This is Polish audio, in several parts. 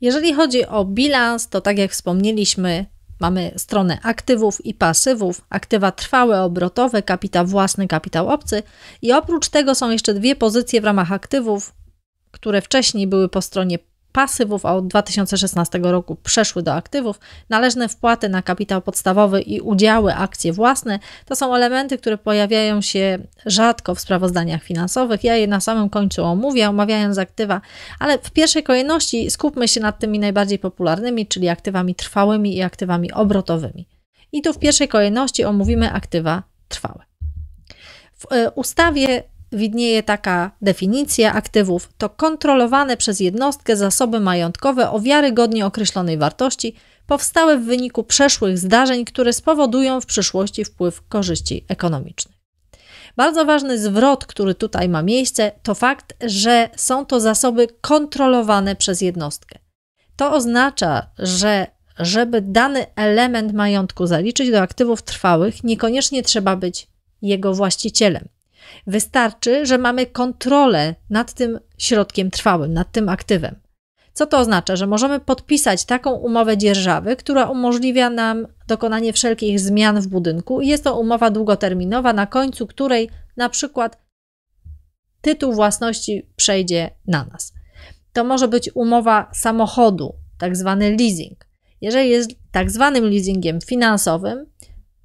Jeżeli chodzi o bilans, to tak jak wspomnieliśmy, mamy stronę aktywów i pasywów, aktywa trwałe, obrotowe, kapitał własny, kapitał obcy i oprócz tego są jeszcze dwie pozycje w ramach aktywów, które wcześniej były po stronie pasywów, a od 2016 roku przeszły do aktywów. Należne wpłaty na kapitał podstawowy i udziały, akcje własne to są elementy, które pojawiają się rzadko w sprawozdaniach finansowych. Ja je na samym końcu omówię, omawiając aktywa, ale w pierwszej kolejności skupmy się nad tymi najbardziej popularnymi, czyli aktywami trwałymi i aktywami obrotowymi. I tu w pierwszej kolejności omówimy aktywa trwałe. W e, ustawie widnieje taka definicja aktywów, to kontrolowane przez jednostkę zasoby majątkowe o wiarygodnie określonej wartości, powstałe w wyniku przeszłych zdarzeń, które spowodują w przyszłości wpływ korzyści ekonomicznych. Bardzo ważny zwrot, który tutaj ma miejsce, to fakt, że są to zasoby kontrolowane przez jednostkę. To oznacza, że żeby dany element majątku zaliczyć do aktywów trwałych, niekoniecznie trzeba być jego właścicielem. Wystarczy, że mamy kontrolę nad tym środkiem trwałym, nad tym aktywem. Co to oznacza? Że możemy podpisać taką umowę dzierżawy, która umożliwia nam dokonanie wszelkich zmian w budynku i jest to umowa długoterminowa, na końcu której na przykład tytuł własności przejdzie na nas. To może być umowa samochodu, tak zwany leasing. Jeżeli jest tak zwanym leasingiem finansowym,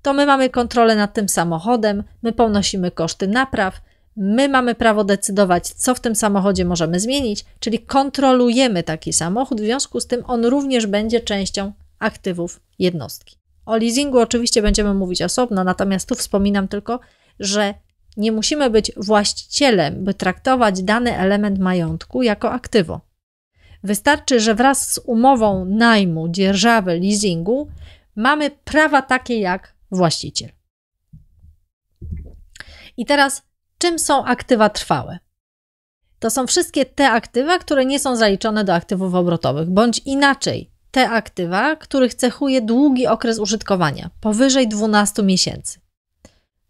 to my mamy kontrolę nad tym samochodem, my ponosimy koszty napraw, my mamy prawo decydować, co w tym samochodzie możemy zmienić, czyli kontrolujemy taki samochód, w związku z tym on również będzie częścią aktywów jednostki. O leasingu oczywiście będziemy mówić osobno, natomiast tu wspominam tylko, że nie musimy być właścicielem, by traktować dany element majątku jako aktywo. Wystarczy, że wraz z umową najmu, dzierżawy, leasingu mamy prawa takie jak właściciel. I teraz, czym są aktywa trwałe? To są wszystkie te aktywa, które nie są zaliczone do aktywów obrotowych, bądź inaczej, te aktywa, których cechuje długi okres użytkowania, powyżej 12 miesięcy.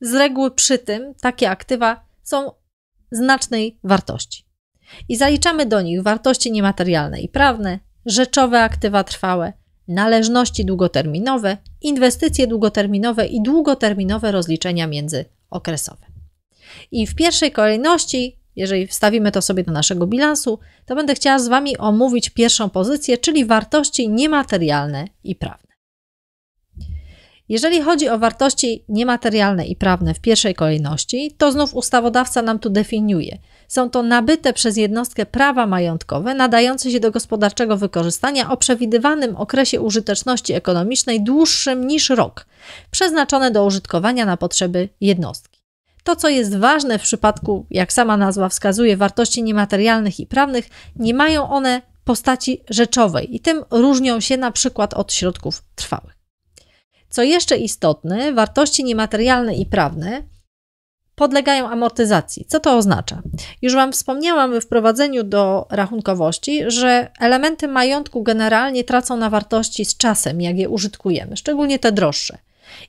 Z reguły przy tym takie aktywa są znacznej wartości. I zaliczamy do nich wartości niematerialne i prawne, rzeczowe aktywa trwałe, należności długoterminowe, inwestycje długoterminowe i długoterminowe rozliczenia międzyokresowe. I w pierwszej kolejności, jeżeli wstawimy to sobie do naszego bilansu, to będę chciała z Wami omówić pierwszą pozycję, czyli wartości niematerialne i prawne. Jeżeli chodzi o wartości niematerialne i prawne w pierwszej kolejności, to znów ustawodawca nam tu definiuje. Są to nabyte przez jednostkę prawa majątkowe nadające się do gospodarczego wykorzystania o przewidywanym okresie użyteczności ekonomicznej dłuższym niż rok, przeznaczone do użytkowania na potrzeby jednostki. To, co jest ważne w przypadku, jak sama nazwa wskazuje, wartości niematerialnych i prawnych, nie mają one postaci rzeczowej i tym różnią się na przykład od środków trwałych. Co jeszcze istotne, wartości niematerialne i prawne podlegają amortyzacji. Co to oznacza? Już Wam wspomniałam we wprowadzeniu do rachunkowości, że elementy majątku generalnie tracą na wartości z czasem, jak je użytkujemy, szczególnie te droższe.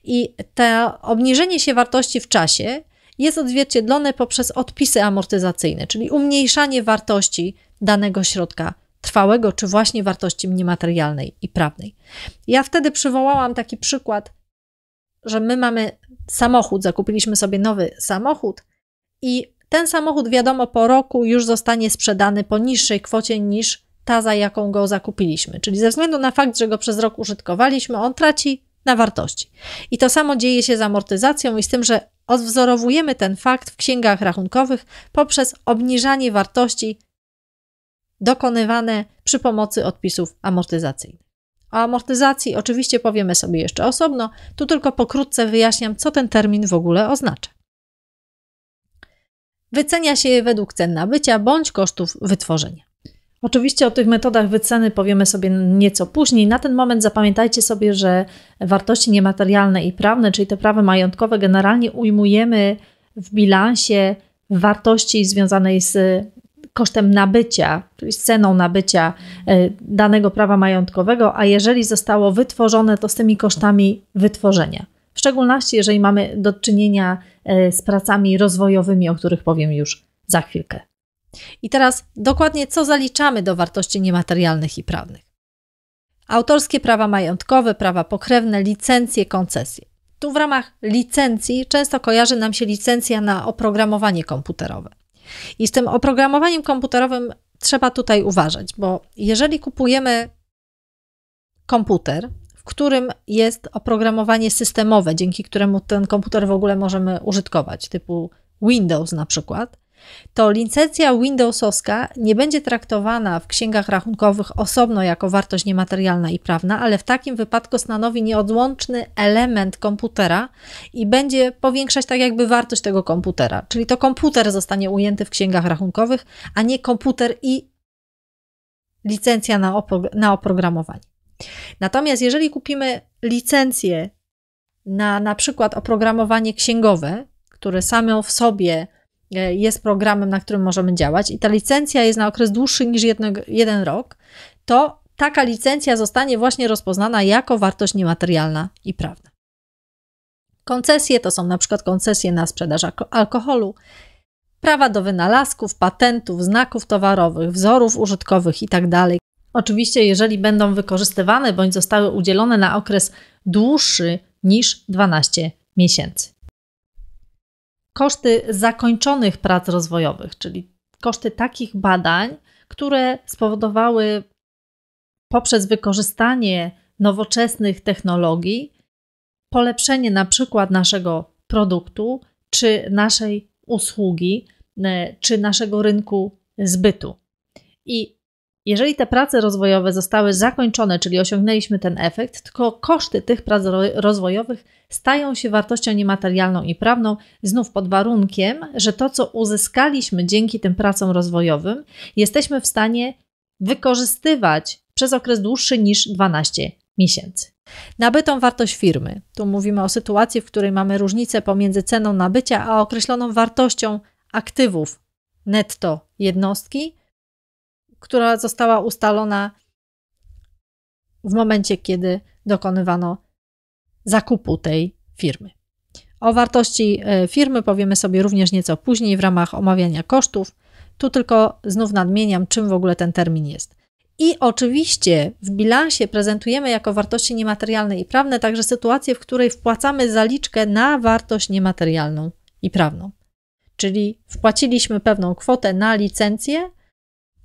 I to obniżenie się wartości w czasie jest odzwierciedlone poprzez odpisy amortyzacyjne, czyli umniejszanie wartości danego środka trwałego, czy właśnie wartości niematerialnej i prawnej. Ja wtedy przywołałam taki przykład, że my mamy samochód, zakupiliśmy sobie nowy samochód i ten samochód, wiadomo, po roku już zostanie sprzedany po niższej kwocie niż ta, za jaką go zakupiliśmy. Czyli ze względu na fakt, że go przez rok użytkowaliśmy, on traci na wartości. I to samo dzieje się z amortyzacją i z tym, że odwzorowujemy ten fakt w księgach rachunkowych poprzez obniżanie wartości dokonywane przy pomocy odpisów amortyzacyjnych. O amortyzacji oczywiście powiemy sobie jeszcze osobno, tu tylko pokrótce wyjaśniam, co ten termin w ogóle oznacza. Wycenia się je według cen nabycia bądź kosztów wytworzenia. Oczywiście o tych metodach wyceny powiemy sobie nieco później. Na ten moment zapamiętajcie sobie, że wartości niematerialne i prawne, czyli te prawa majątkowe, generalnie ujmujemy w bilansie wartości związanej z kosztem nabycia, czyli z ceną nabycia e, danego prawa majątkowego, a jeżeli zostało wytworzone, to z tymi kosztami wytworzenia. W szczególności, jeżeli mamy do czynienia e, z pracami rozwojowymi, o których powiem już za chwilkę. I teraz dokładnie co zaliczamy do wartości niematerialnych i prawnych? Autorskie prawa majątkowe, prawa pokrewne, licencje, koncesje. Tu w ramach licencji często kojarzy nam się licencja na oprogramowanie komputerowe. I z tym oprogramowaniem komputerowym trzeba tutaj uważać, bo jeżeli kupujemy komputer, w którym jest oprogramowanie systemowe, dzięki któremu ten komputer w ogóle możemy użytkować, typu Windows na przykład, to licencja Windowsowska nie będzie traktowana w księgach rachunkowych osobno jako wartość niematerialna i prawna, ale w takim wypadku stanowi nieodłączny element komputera i będzie powiększać tak jakby wartość tego komputera. Czyli to komputer zostanie ujęty w księgach rachunkowych, a nie komputer i licencja na, opro na oprogramowanie. Natomiast jeżeli kupimy licencję na na przykład oprogramowanie księgowe, które same w sobie E, jest programem, na którym możemy działać i ta licencja jest na okres dłuższy niż jedno, jeden rok, to taka licencja zostanie właśnie rozpoznana jako wartość niematerialna i prawna. Koncesje to są na przykład koncesje na sprzedaż alkoholu, prawa do wynalazków, patentów, znaków towarowych, wzorów użytkowych itd. Tak Oczywiście, jeżeli będą wykorzystywane bądź zostały udzielone na okres dłuższy niż 12 miesięcy koszty zakończonych prac rozwojowych, czyli koszty takich badań, które spowodowały poprzez wykorzystanie nowoczesnych technologii polepszenie na przykład naszego produktu, czy naszej usługi, e, czy naszego rynku zbytu. I jeżeli te prace rozwojowe zostały zakończone, czyli osiągnęliśmy ten efekt, tylko koszty tych prac rozwojowych stają się wartością niematerialną i prawną, znów pod warunkiem, że to, co uzyskaliśmy dzięki tym pracom rozwojowym, jesteśmy w stanie wykorzystywać przez okres dłuższy niż 12 miesięcy. Nabytą wartość firmy. Tu mówimy o sytuacji, w której mamy różnicę pomiędzy ceną nabycia a określoną wartością aktywów netto jednostki która została ustalona w momencie, kiedy dokonywano zakupu tej firmy. O wartości e, firmy powiemy sobie również nieco później w ramach omawiania kosztów. Tu tylko znów nadmieniam, czym w ogóle ten termin jest. I oczywiście w bilansie prezentujemy jako wartości niematerialne i prawne także sytuację, w której wpłacamy zaliczkę na wartość niematerialną i prawną. Czyli wpłaciliśmy pewną kwotę na licencję,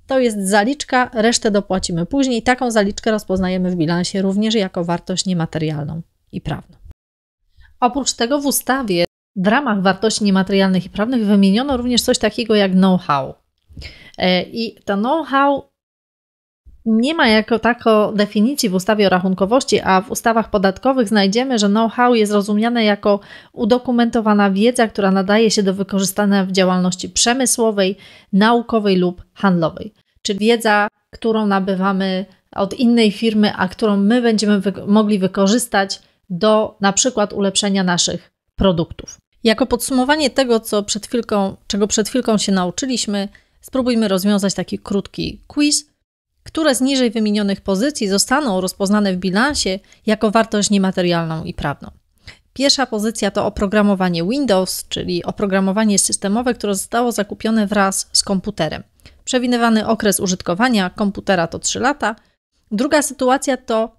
to jest zaliczka, resztę dopłacimy później. Taką zaliczkę rozpoznajemy w bilansie również jako wartość niematerialną i prawną. Oprócz tego w ustawie w ramach wartości niematerialnych i prawnych wymieniono również coś takiego jak know-how. E, I to know-how nie ma jako tako definicji w ustawie o rachunkowości, a w ustawach podatkowych znajdziemy, że know-how jest rozumiane jako udokumentowana wiedza, która nadaje się do wykorzystania w działalności przemysłowej, naukowej lub handlowej. Czyli wiedza, którą nabywamy od innej firmy, a którą my będziemy wy mogli wykorzystać do na przykład ulepszenia naszych produktów. Jako podsumowanie tego, co przed chwilką, czego przed chwilką się nauczyliśmy, spróbujmy rozwiązać taki krótki quiz które z niżej wymienionych pozycji zostaną rozpoznane w bilansie jako wartość niematerialną i prawną. Pierwsza pozycja to oprogramowanie Windows, czyli oprogramowanie systemowe, które zostało zakupione wraz z komputerem. Przewidywany okres użytkowania komputera to 3 lata. Druga sytuacja to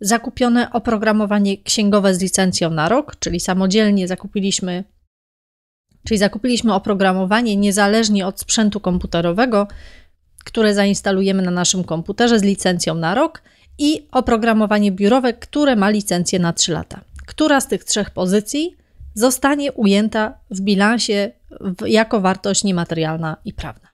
zakupione oprogramowanie księgowe z licencją na rok, czyli samodzielnie zakupiliśmy, czyli zakupiliśmy oprogramowanie niezależnie od sprzętu komputerowego które zainstalujemy na naszym komputerze z licencją na rok i oprogramowanie biurowe, które ma licencję na 3 lata. Która z tych trzech pozycji zostanie ujęta w bilansie jako wartość niematerialna i prawna?